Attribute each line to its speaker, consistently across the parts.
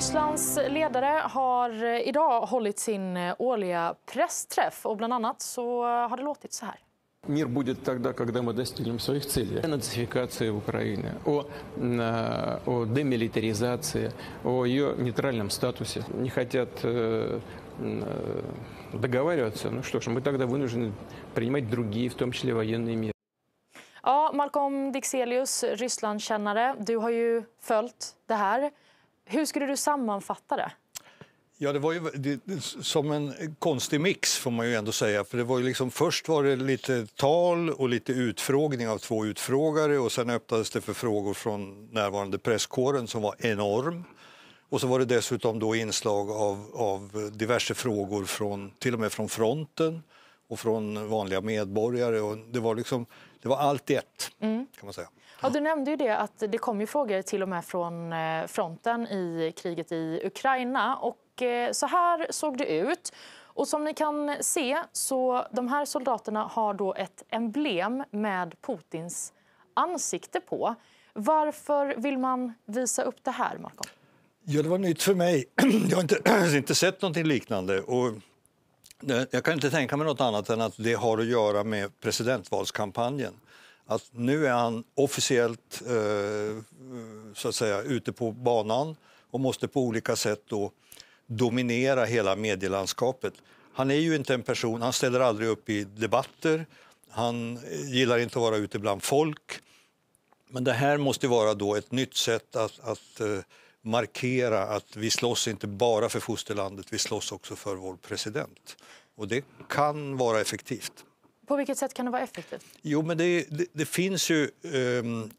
Speaker 1: Rysslands ledare har idag hållit sin årliga pressträff och bland annat så har det låtit så här.
Speaker 2: Мир будет тогда, когда мы достигнем своих целей. О нацификации в Украине, о, о демилитаризации, о ее нейтральном статусе. Не хотят договариваться, ну что ж, мы тогда вынуждены принимать другие, в том числе военные меры.
Speaker 1: Ja, Malcolm Dixelius, Rysslandskännare, du har ju följt det här. Hur skulle du sammanfatta det?
Speaker 2: Ja, det var ju det, som en konstig mix får man ju ändå säga. För det var ju liksom, först var det lite tal och lite utfrågning av två utfrågare och sen öppnades det för frågor från närvarande presskåren som var enorm. Och så var det dessutom då inslag av, av diverse frågor från, till och med från fronten och från vanliga medborgare. Och det, var liksom, det var allt i ett, mm. kan man säga. Ja,
Speaker 1: du nämnde ju det att det kom ju frågor till och med från eh, fronten i kriget i Ukraina. Och eh, så här såg det ut. Och som ni kan se så de här soldaterna har då ett emblem med Putins ansikte på. Varför vill man visa upp det här, Malcolm?
Speaker 2: Ja, det var nytt för mig. Jag har inte, inte sett någonting liknande. Och jag kan inte tänka mig nåt annat än att det har att göra med presidentvalskampanjen. Att nu är han officiellt eh, så att säga, ute på banan och måste på olika sätt då dominera hela medielandskapet. Han är ju inte en person, han ställer aldrig upp i debatter, han gillar inte att vara ute bland folk. Men det här måste vara då ett nytt sätt att, att eh, markera att vi slåss inte bara för fosterlandet, vi slåss också för vår president. Och det kan vara effektivt.
Speaker 1: På vilket sätt kan det vara effektivt?
Speaker 2: Jo, men det, det, det finns ju ehm,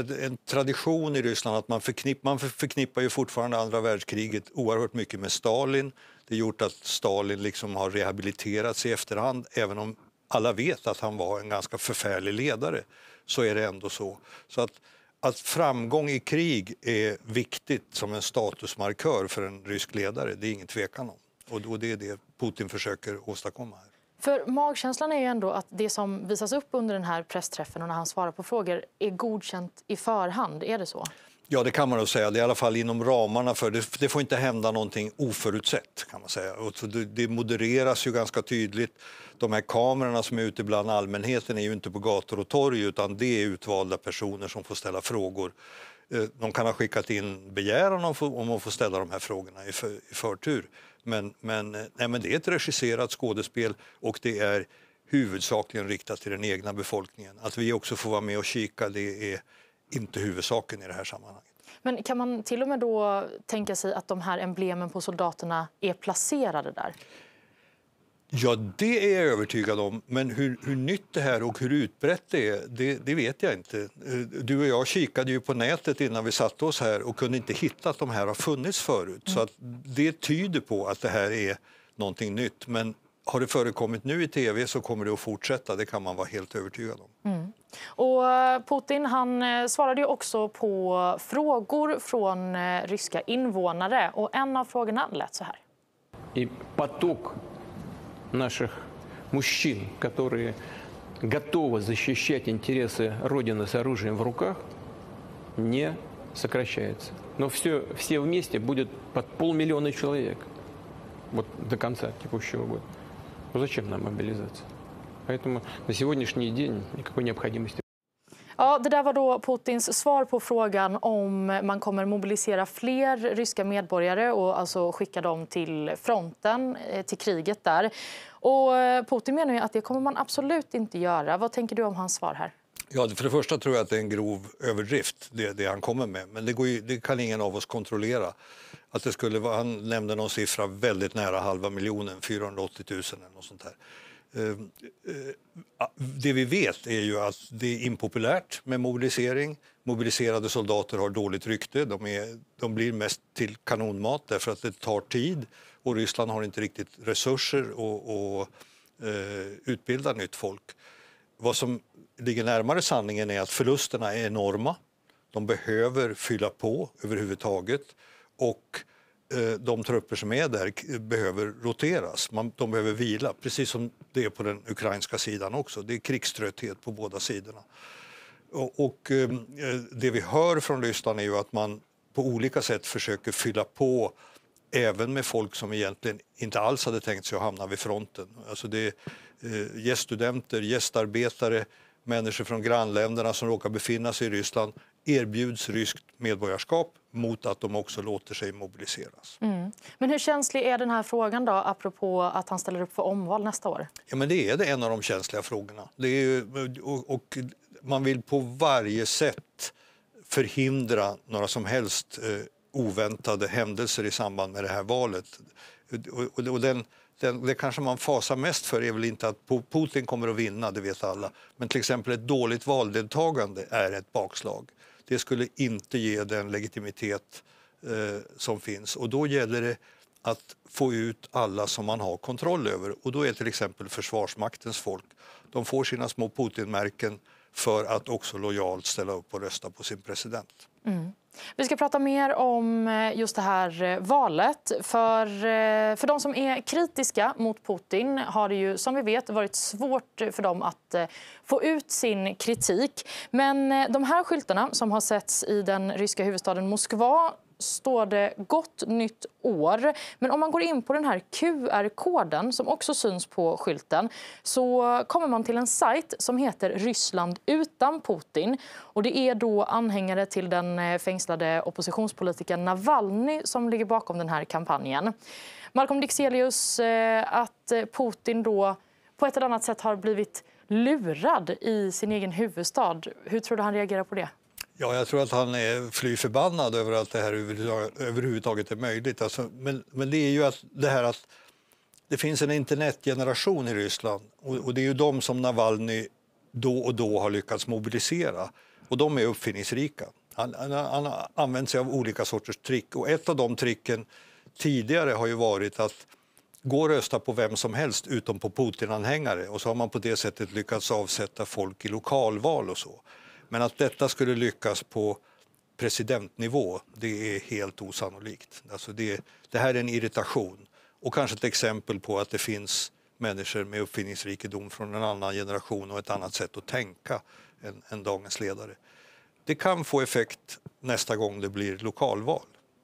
Speaker 2: eh, en tradition i Ryssland att man, förknipp, man förknippar ju fortfarande andra världskriget oerhört mycket med Stalin. Det har gjort att Stalin liksom har rehabiliterats i efterhand, även om alla vet att han var en ganska förfärlig ledare. Så är det ändå så. så att, att framgång i krig är viktigt som en statusmarkör för en rysk ledare, det är ingen tvekan om. Och det är det Putin försöker åstadkomma. här.
Speaker 1: För magkänslan är ju ändå att det som visas upp under den här pressträffen och när han svarar på frågor är godkänt i förhand, är det så?
Speaker 2: Ja, det kan man nog säga. Det är i alla fall inom ramarna för det, det får inte hända någonting oförutsett kan man säga. Och det, det modereras ju ganska tydligt de här kamerorna som är ute bland allmänheten är ju inte på gator och torg utan det är utvalda personer som får ställa frågor. Eh, de kan ha skickat in begäran om att få ställa de här frågorna i förtur. Men, men, eh, nej, men det är ett regisserat skådespel och det är huvudsakligen riktat till den egna befolkningen. Att vi också får vara med och kika det är inte huvudsaken i det här sammanhanget.
Speaker 1: Men kan man till och med då tänka sig att de här emblemen på soldaterna är placerade där?
Speaker 2: Ja, det är jag övertygad om. Men hur, hur nytt det här och hur utbrett det är, det, det, vet jag inte. Eh, du och jag kikade ju på nätet innan vi satte oss här och kunde inte hitta att de här har funnits förut. Så mm. att det tyder på att det här är någonting nytt. Men har det förekommit nu i tv så kommer det att fortsätta. Det kan man vara helt övertygad om. Mm.
Speaker 1: Och eh, Putin han eh, svarade ju också på frågor från ryska invånare. Och en av frågorna lät så här.
Speaker 2: I patok наших мужчин, которые готовы защищать интересы Родины с оружием в руках, не сокращается. Но все, все вместе будет под полмиллиона человек вот до конца текущего года. Ну зачем нам мобилизация? Поэтому на сегодняшний день никакой необходимости
Speaker 1: Ja, det där var då Putins svar på frågan om man kommer mobilisera fler ryska medborgare och alltså skicka dem till fronten, eh, till kriget där. Och eh, Putin menar ju att det kommer man absolut inte göra. Vad tänker du om hans svar här?
Speaker 2: Ja, för det första tror jag att det är en grov överdrift, det, det han kommer med. Men det, ju, det, kan ingen av oss kontrollera. Att det skulle vara, han nämnde någon siffra väldigt nära halva miljonen, 480 000 eller något sånt där. Eh, eh, eh, det vi vet är ju att det är impopulärt med mobilisering. Mobiliserade soldater har dåligt rykte. De, är, de blir mest till kanonmat därför att det tar tid och Ryssland har inte riktigt resurser att utbilda nytt folk. Vad som ligger närmare sanningen är att förlusterna är enorma. De behöver fylla på överhuvudtaget. Och Eh, de trupper som är där behöver roteras. Man, de behöver vila, precis som det är på den ukrainska sidan också. Det är krigströtthet på båda sidorna. Och, ehm, eh, det vi hör från Ryssland är ju att man på olika sätt försöker fylla på även med folk som egentligen inte alls hade tänkt sig att hamna vid fronten. Alltså det är eh, gäststudenter, gästarbetare, människor från grannländerna som råkar befinna sig i Ryssland erbjuds ryskt medborgarskap mot att de också låter sig mobiliseras.
Speaker 1: Mm. Men hur känslig är den här frågan då, apropå att han ställer upp för omval nästa år?
Speaker 2: Ja, men det är det en av de känsliga frågorna. Det är och, och, man vill på varje sätt förhindra några som helst eh, oväntade händelser i samband med det här valet. Och, och, och den, den, det kanske man fasar mest för är väl inte att Putin kommer att vinna, det vet alla. Men till exempel ett dåligt valdeltagande är ett bakslag. Det skulle inte ge den legitimitet eh, som finns. Och då gäller det att få ut alla som man har kontroll över. Och då är till exempel Försvarsmaktens folk. De får sina små Putinmärken märken för att också lojalt ställa upp och rösta på sin president.
Speaker 1: Mm. Vi ska prata mer om eh, just det här eh, valet. För, eh, för de som är kritiska mot Putin har det ju som vi vet varit svårt för dem att få ut sin kritik. Men de här skyltarna som har setts i den ryska huvudstaden Moskva står det gott nytt år. Men om man går in på den här QR-koden som också syns på skylten så kommer man till en sajt som heter Ryssland utan Putin. Och det är då anhängare till den eh, fängslade oppositionspolitikern Navalny som ligger bakom den här kampanjen. Malcolm Dixelius, eh, att eh, Putin då på ett eller annat sätt har blivit lurad i sin egen huvudstad. Hur tror du han reagerar på det?
Speaker 2: Ja, jag tror att han är fly förbannad över att det här överhuvudtaget är möjligt. Alltså, men, men det är ju att det här att det finns en internetgeneration i Ryssland och, och det är ju de som Navalny då och då har lyckats mobilisera. Och de är uppfinningsrika. Han, han, han har använt sig av olika sorters trick och ett av de tricken tidigare har ju varit att gå och rösta på vem som helst utom på Putin-anhängare och så har man på det sättet lyckats avsätta folk i lokalval och så. Men att detta skulle lyckas på presidentnivå, det är helt osannolikt. Alltså det, det här är en irritation och kanske ett exempel på att det finns människor med uppfinningsrikedom från en annan generation och ett annat sätt att tänka än, än dagens ledare. Det kan få effekt nästa gång det blir lokalval.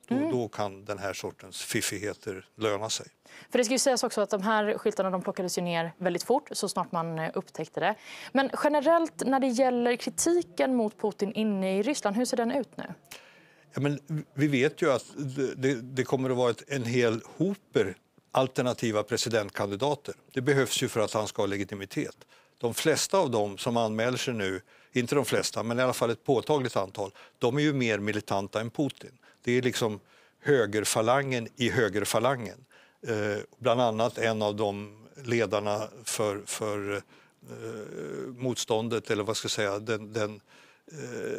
Speaker 2: Då, mm. då, kan den här sortens fiffigheter löna sig.
Speaker 1: För Det ska ju sägas också att de här skyltarna de plockades ju ner väldigt fort så snart man eh, upptäckte det. Men generellt när det gäller kritiken mot Putin inne i Ryssland, hur ser den ut nu?
Speaker 2: Ja, men vi vet ju att det, det kommer att vara ett, en hel hoper alternativa presidentkandidater. Det behövs ju för att han ska ha legitimitet. De flesta av dem som anmäler sig nu, inte de flesta, men i alla fall ett påtagligt antal, de är ju mer militanta än Putin. Det är liksom högerfalangen i högerfalangen. Eh, bland annat en av de ledarna för, för eh, motståndet, eller vad ska jag säga, den, den eh,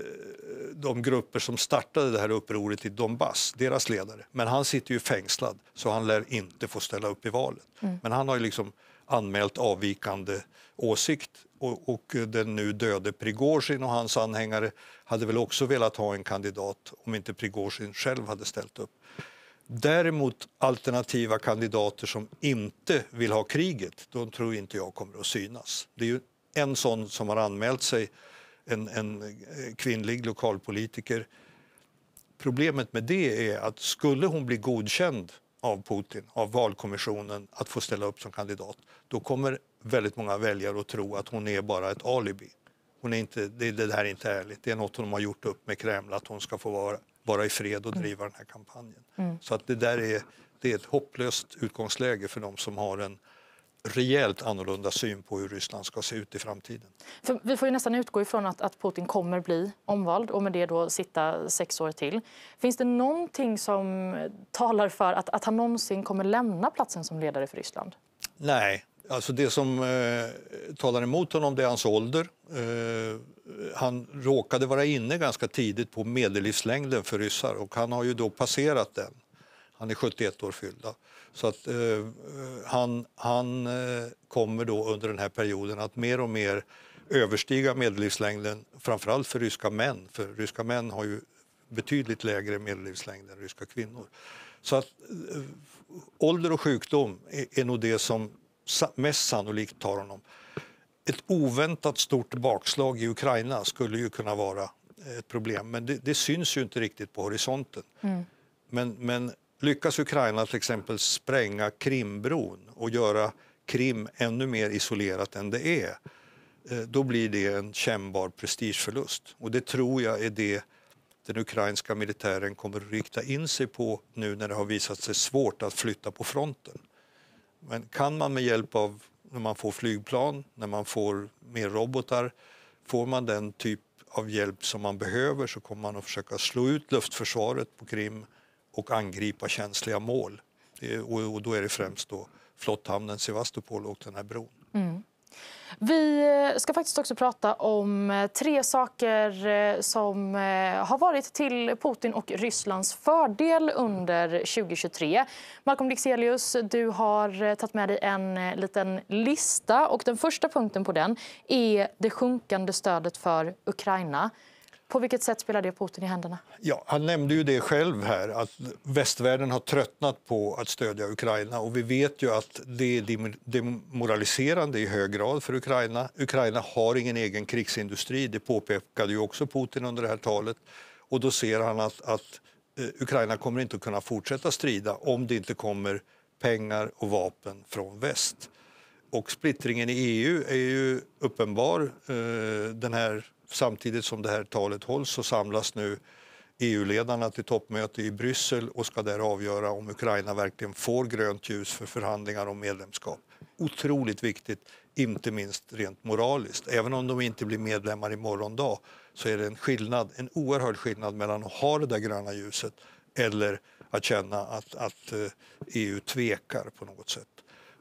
Speaker 2: de grupper som startade det här upproret i Donbass, deras ledare. Men han sitter ju fängslad, så han lär inte få ställa upp i valet. Mm. Men han har ju liksom anmält avvikande åsikt och, den nu döde Prigozjin och hans anhängare hade väl också velat ha en kandidat om inte Prigozjin själv hade ställt upp. Däremot alternativa kandidater som inte vill ha kriget, de tror inte jag kommer att synas. Det är ju en sån som har anmält sig, en, en eh, kvinnlig lokalpolitiker. Problemet med det är att skulle hon bli godkänd av Putin, av valkommissionen, att få ställa upp som kandidat, då kommer väldigt många väljare att tro att hon är bara ett alibi. Hon är inte, det, det här är inte ärligt, det är något hon har gjort upp med Kreml att hon ska få vara, vara i fred och mm. driva mm. den här kampanjen. Mm. Så att det där är, det är ett hopplöst utgångsläge för de som har en rejält annorlunda syn på hur Ryssland ska se ut i framtiden.
Speaker 1: För vi får ju nästan utgå ifrån att, att, Putin kommer bli omvald och med det då sitta sex år till. Finns det någonting som talar för att, att han någonsin kommer lämna platsen som ledare för Ryssland?
Speaker 2: Nej, Alltså det som eh, talar emot honom det är hans ålder. Eh, han råkade vara inne ganska tidigt på medellivslängden för ryssar och han har ju då passerat den. Han är 71 år fylld. Så att eh, han, han eh, kommer då under den här perioden att mer och mer överstiga medellivslängden, framförallt för ryska män, för ryska män har ju betydligt lägre medellivslängd än ryska kvinnor. Så att eh, ålder och sjukdom är, är nog det som mest sannolikt tar honom. Ett oväntat stort bakslag i Ukraina skulle ju kunna vara eh, ett problem, men det, det syns ju inte riktigt på horisonten. Mm. Men, men Lyckas Ukraina till exempel spränga Krimbron och göra Krim ännu mer isolerat än det är eh, då blir det en kännbar prestigeförlust. Och det tror jag är det den ukrainska militären kommer att rikta in sig på nu när det har visat sig svårt att flytta på fronten. Men kan man med hjälp av när man får flygplan, när man får mer robotar, får man den typ av hjälp som man behöver så kommer man att försöka slå ut luftförsvaret på Krim och angripa känsliga mål. Och då är det främst då flotthamnen Sevastopol och den här bron. Mm.
Speaker 1: Vi eh, ska faktiskt också prata om eh, tre saker eh, som har varit till Putin och Rysslands fördel under 2023. Malcolm Dixelius, du har tagit med dig en liten lista. och Den första punkten på den är det sjunkande stödet för Ukraina. På vilket sätt spelar det Putin i händerna?
Speaker 2: Ja, han nämnde ju det själv här, att västvärlden har tröttnat på att stödja Ukraina. Och vi vet ju att det är demoraliserande i hög grad för Ukraina. Ukraina har ingen egen krigsindustri, det påpekade ju också Putin under det här talet. Och då ser han att, att eh, Ukraina kommer inte att kunna fortsätta strida om det inte kommer pengar och vapen från väst. Och splittringen i EU är ju uppenbar. Eh, den här samtidigt som det här talet hålls så samlas nu EU-ledarna till toppmöte i Bryssel och ska där avgöra om Ukraina verkligen får grönt ljus för förhandlingar om medlemskap. Otroligt viktigt, inte minst rent moraliskt. Även om de inte blir medlemmar i morgondag så är det en skillnad, en oerhörd skillnad mellan att ha det där gröna ljuset eller att känna att, att EU eh, e tvekar på något sätt.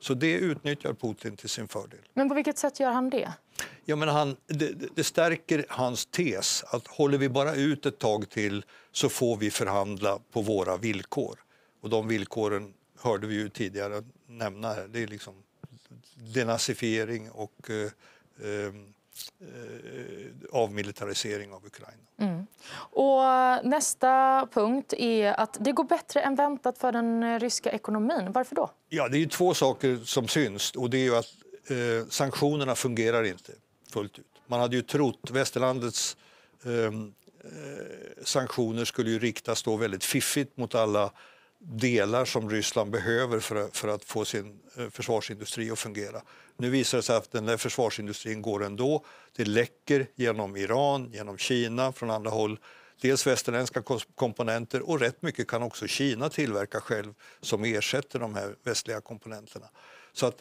Speaker 2: Så det utnyttjar Putin till sin fördel.
Speaker 1: Men på vilket sätt gör han det?
Speaker 2: Ja, men han, det, det stärker hans tes att håller vi bara ut ett tag till så får vi förhandla på våra villkor. Och de villkoren hörde vi ju tidigare nämna här. Det är liksom denazifiering och eh, eh Eh, avmilitarisering av Ukraina.
Speaker 1: Mm. Och nästa punkt är att det går bättre än väntat för den eh, ryska ekonomin. Varför då?
Speaker 2: Ja, det är två saker som syns. Och det är att eh, Sanktionerna fungerar inte fullt ut. Man hade ju trott västerlandets ehm, eh, sanktioner skulle ju riktas då väldigt fiffigt mot alla delar som Ryssland behöver för, för att få sin eh, försvarsindustri att fungera. Nu visar det sig att den där försvarsindustrin går ändå. Det läcker genom Iran, genom Kina, från andra håll. Dels västerländska komponenter och rätt mycket kan också Kina tillverka själv som ersätter de här västliga komponenterna. Så att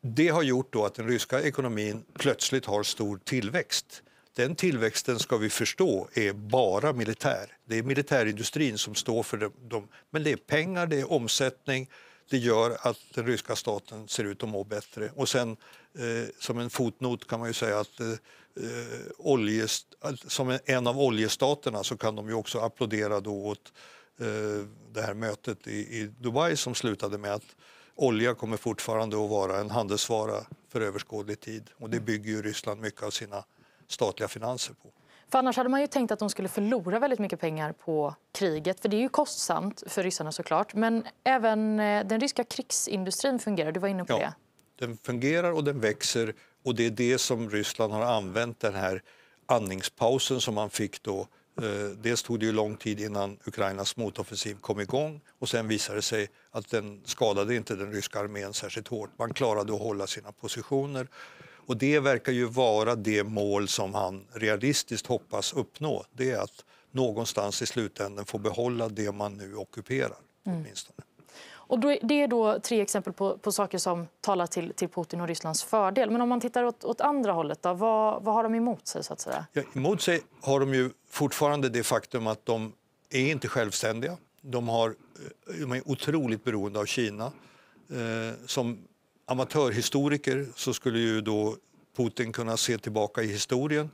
Speaker 2: det har gjort då att den ryska ekonomin plötsligt har stor tillväxt. Den tillväxten ska vi förstå är bara militär. Det är militärindustrin som står för dem. Men det är pengar, det är omsättning. Det gör att den ryska staten ser ut att må bättre. Och sen eh, som en fotnot kan man ju säga att eh, oljest, som en av oljestaterna så kan de ju också applådera då åt eh, det här mötet i, i Dubai som slutade med att olja kommer fortfarande att vara en handelsvara för överskådlig tid. Och det mm. bygger ju Ryssland mycket av sina statliga finanser på.
Speaker 1: För annars hade man ju tänkt att de skulle förlora väldigt mycket pengar på kriget. För Det är ju kostsamt för ryssarna. såklart. Men även eh, den ryska krigsindustrin fungerar. Du var inne på ja, det.
Speaker 2: Den fungerar och den växer. och Det är det som Ryssland har använt, den här andningspausen som man fick då. Eh, dels tog det ju lång tid innan Ukrainas motoffensiv kom igång och sen visade det sig att den skadade inte den ryska armén särskilt hårt. Man klarade att hålla sina positioner. Och det verkar ju vara det mål som han realistiskt hoppas uppnå. Det är att någonstans i slutändan få behålla det man nu ockuperar. Mm. Åtminstone.
Speaker 1: Och det är då tre exempel på, på saker som talar till, till, Putin och Rysslands fördel. Men om man tittar åt, åt andra hållet, då, vad, vad, har de emot sig? så att säga?
Speaker 2: Ja, emot sig har de ju fortfarande det faktum att de är inte självständiga. De, har, eh, de är otroligt beroende av Kina eh, som amatörhistoriker så skulle ju då Putin kunna se tillbaka i historien.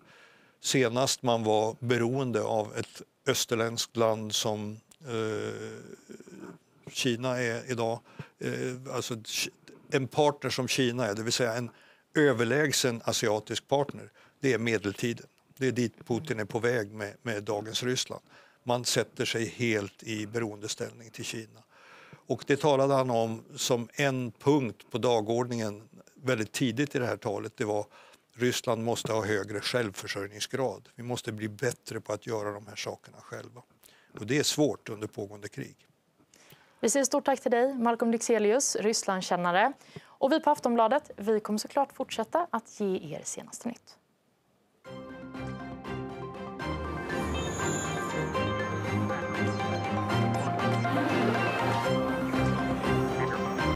Speaker 2: Senast man var beroende av ett österländskt land som eh, Kina är idag, eh, alltså en partner som Kina är, det vill säga en överlägsen asiatisk partner, det är medeltiden. Det är dit Putin är på väg med, med dagens Ryssland. Man sätter sig helt i beroendeställning till Kina. Och det talade han om som en punkt på dagordningen väldigt tidigt i det här talet. Det var Ryssland måste ha högre självförsörjningsgrad. Vi måste bli bättre på att göra de här sakerna själva. Och det är svårt under pågående krig.
Speaker 1: Vi säger stort tack till dig, Malcolm Dixelius, Rysslandskännare. Och vi på Aftonbladet vi kommer såklart fortsätta att ge er senaste nytt.